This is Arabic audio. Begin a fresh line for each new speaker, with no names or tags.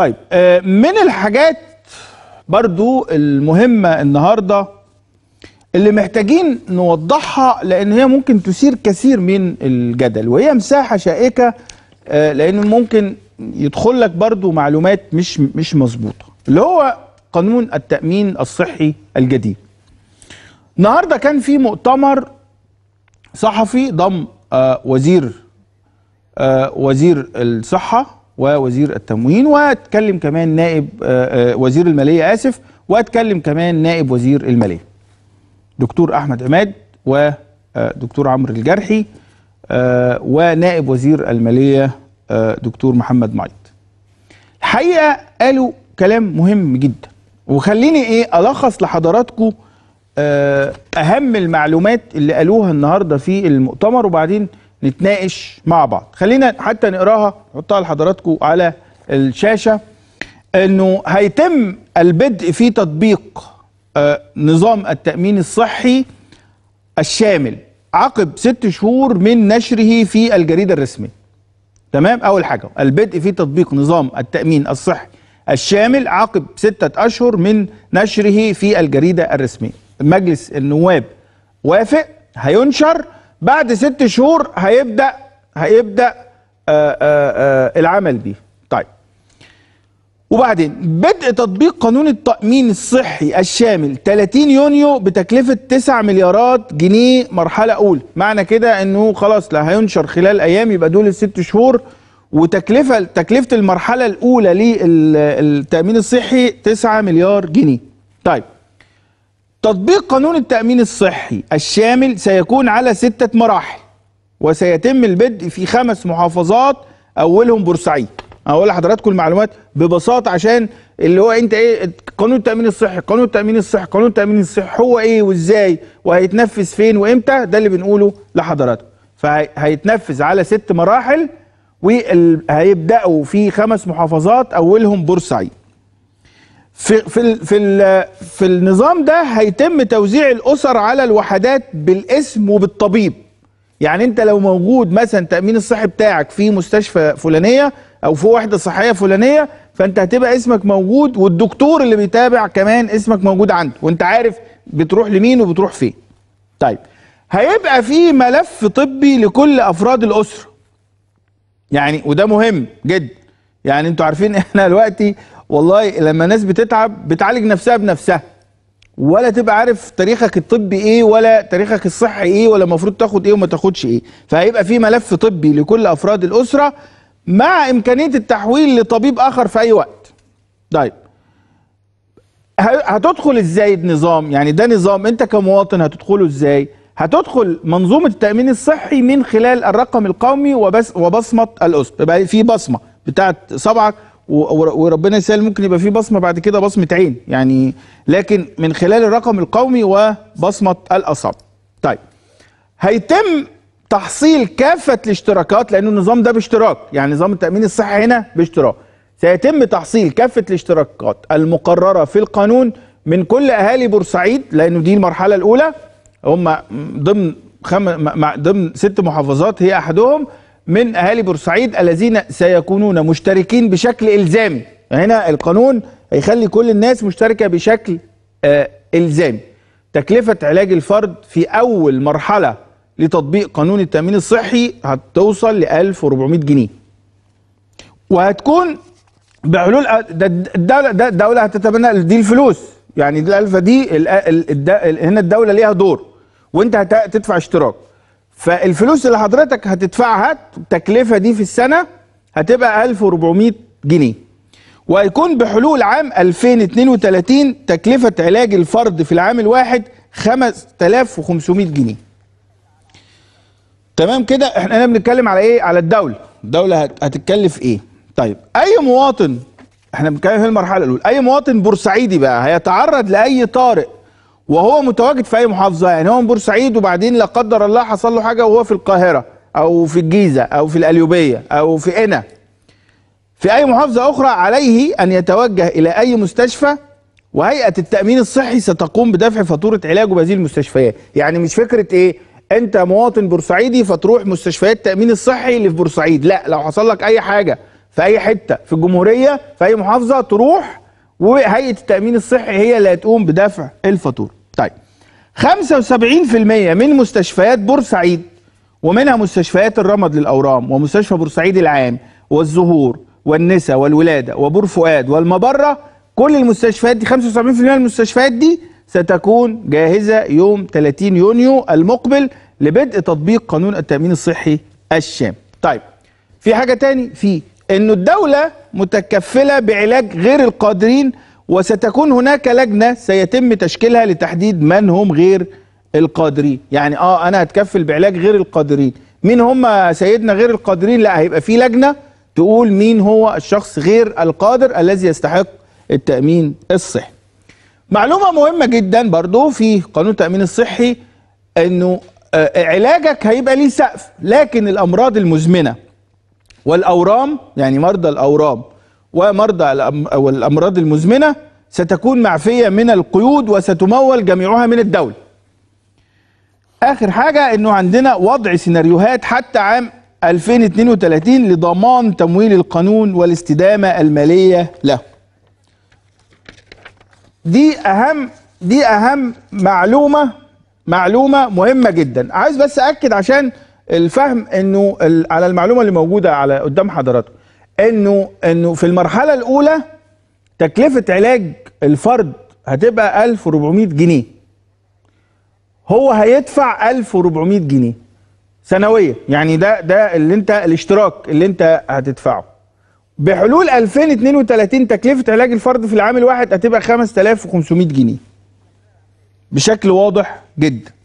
طيب آه، من الحاجات برضو المهمة النهاردة اللي محتاجين نوضحها لأن هي ممكن تثير كثير من الجدل وهي مساحة شائكة آه، لأن ممكن يدخل لك برضو معلومات مش مش مظبوطة اللي هو قانون التأمين الصحي الجديد النهارده كان في مؤتمر صحفي ضم آه، وزير وزير الصحة ووزير التموين واتكلم كمان نائب آه، آه، وزير الماليه اسف واتكلم كمان نائب وزير الماليه دكتور احمد عماد ودكتور آه، عمرو الجرحي ونائب وزير الماليه دكتور محمد معيط الحقيقه قالوا كلام مهم جدا وخليني ايه الخص لحضراتكم اهم المعلومات اللي قالوها النهارده في المؤتمر وبعدين نتناقش مع بعض خلينا حتى نقراها نحطها لحضراتكم على الشاشه انه هيتم البدء في تطبيق آه، نظام التامين الصحي الشامل عقب ست شهور من نشره في الجريده الرسميه تمام اول حاجه البدء في تطبيق نظام التامين الصحي الشامل عقب ستة أشهر من نشره في الجريدة الرسمية مجلس النواب وافق هينشر بعد ست شهور هيبدا هيبدا آآ آه، آآ آه، آه، العمل بيه طيب وبعدين بدء تطبيق قانون التامين الصحي الشامل 30 يونيو بتكلفه 9 مليارات جنيه مرحله اولى معنى كده انه خلاص لا هينشر خلال ايام يبقى دول الست شهور وتكلفه تكلفه المرحله الاولى للتامين الصحي 9 مليار جنيه طيب تطبيق قانون التأمين الصحي الشامل سيكون على ستة مراحل وسيتم البدء في خمس محافظات أولهم بورسعيد أقول لحضراتكم المعلومات ببساطة عشان اللي هو أنت إيه قانون التأمين الصحي قانون التأمين الصحي قانون التأمين الصحي هو إيه وإزاي وهيتنفذ فين وإمتى ده اللي بنقوله لحضراتكم فهيتنفذ على ست مراحل وهيبدأوا في خمس محافظات أولهم بورسعيد في في في في النظام ده هيتم توزيع الاسر على الوحدات بالاسم وبالطبيب يعني انت لو موجود مثلا تامين الصحي بتاعك في مستشفى فلانيه او في وحده صحيه فلانيه فانت هتبقى اسمك موجود والدكتور اللي بيتابع كمان اسمك موجود عنده وانت عارف بتروح لمين وبتروح فين طيب هيبقى في ملف طبي لكل افراد الاسره يعني وده مهم جدا يعني انتوا عارفين احنا دلوقتي والله لما الناس بتتعب بتعالج نفسها بنفسها ولا تبقى عارف تاريخك الطبي ايه ولا تاريخك الصحي ايه ولا المفروض تاخد ايه وما تاخدش ايه فهيبقى في ملف طبي لكل افراد الاسره مع امكانيه التحويل لطبيب اخر في اي وقت طيب هتدخل ازاي النظام يعني ده نظام انت كمواطن هتدخله ازاي هتدخل منظومه التامين الصحي من خلال الرقم القومي وبصمه الاسره يبقى في بصمه بتاعت صبعك وربنا يسهل ممكن يبقى في بصمه بعد كده بصمه عين يعني لكن من خلال الرقم القومي وبصمه الاصابع. طيب هيتم تحصيل كافه الاشتراكات لان النظام ده باشتراك يعني نظام التامين الصحي هنا باشتراك. سيتم تحصيل كافه الاشتراكات المقرره في القانون من كل اهالي بورسعيد لانه دي المرحله الاولى هم ضمن خم... ضمن ست محافظات هي احدهم من اهالي بورسعيد الذين سيكونون مشتركين بشكل الزامي هنا القانون هيخلي كل الناس مشتركه بشكل آه الزامي تكلفه علاج الفرد في اول مرحله لتطبيق قانون التامين الصحي هتوصل ل 1400 جنيه وهتكون بحلول الدوله آه، الدوله هتتبنى دي الفلوس يعني الالفه دي هنا الدوله ليها دور وانت هتدفع اشتراك فالفلوس اللي حضرتك هتدفعها التكلفه دي في السنه هتبقى 1400 جنيه وهيكون بحلول عام 2032 تكلفه علاج الفرد في العام الواحد 5500 جنيه تمام كده احنا بنتكلم على ايه على الدوله الدوله هتتكلف ايه طيب اي مواطن احنا بنتكلم في المرحله الاولى اي مواطن بورسعيدي بقى هيتعرض لاي طارئ وهو متواجد في اي محافظه يعني هو من بورسعيد وبعدين لا قدر الله حصل له حاجه وهو في القاهره او في الجيزه او في الاليوبيه او في قنا في اي محافظه اخرى عليه ان يتوجه الى اي مستشفى وهيئه التامين الصحي ستقوم بدفع فاتوره علاجه بهذه المستشفيات يعني مش فكره ايه انت مواطن بورسعيدي فتروح مستشفيات التامين الصحي اللي في بورسعيد لا لو حصل لك اي حاجه في اي حته في الجمهوريه في اي محافظه تروح وهيئه التامين الصحي هي اللي هتقوم بدفع الفاتوره طيب 75% من مستشفيات بورسعيد ومنها مستشفيات الرمد للأورام ومستشفى بورسعيد العام والزهور والنسا والولادة وبور فؤاد والمبرة كل المستشفيات دي 75% من المستشفيات دي ستكون جاهزة يوم 30 يونيو المقبل لبدء تطبيق قانون التأمين الصحي الشام طيب في حاجة تاني في انه الدولة متكفلة بعلاج غير القادرين وستكون هناك لجنه سيتم تشكيلها لتحديد من هم غير القادرين يعني اه انا هتكفل بعلاج غير القادرين مين هم سيدنا غير القادرين لا هيبقى في لجنه تقول مين هو الشخص غير القادر الذي يستحق التامين الصحي معلومه مهمه جدا برضو في قانون التامين الصحي انه آه، علاجك هيبقى ليه سقف لكن الامراض المزمنه والاورام يعني مرضى الاورام ومرضى والأمراض المزمنة ستكون معفية من القيود وستمول جميعها من الدولة آخر حاجة أنه عندنا وضع سيناريوهات حتى عام 2032 لضمان تمويل القانون والاستدامة المالية له دي أهم دي أهم معلومة معلومة مهمة جدا عايز بس أكد عشان الفهم أنه على المعلومة اللي موجودة على قدام حضراتكم انه انه في المرحله الاولى تكلفه علاج الفرد هتبقى 1400 جنيه هو هيدفع 1400 جنيه سنويا يعني ده ده اللي انت الاشتراك اللي انت هتدفعه بحلول 2032 تكلفه علاج الفرد في العام الواحد هتبقى 5500 جنيه بشكل واضح جدا